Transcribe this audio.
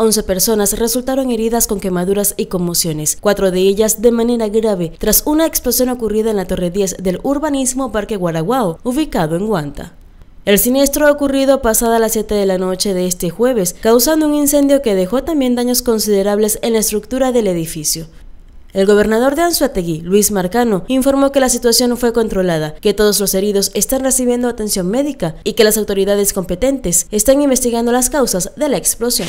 11 personas resultaron heridas con quemaduras y conmociones, cuatro de ellas de manera grave, tras una explosión ocurrida en la Torre 10 del urbanismo Parque Guaraguao, ubicado en Guanta. El siniestro ha ocurrido pasada las 7 de la noche de este jueves, causando un incendio que dejó también daños considerables en la estructura del edificio. El gobernador de Anzuategui, Luis Marcano, informó que la situación fue controlada, que todos los heridos están recibiendo atención médica y que las autoridades competentes están investigando las causas de la explosión.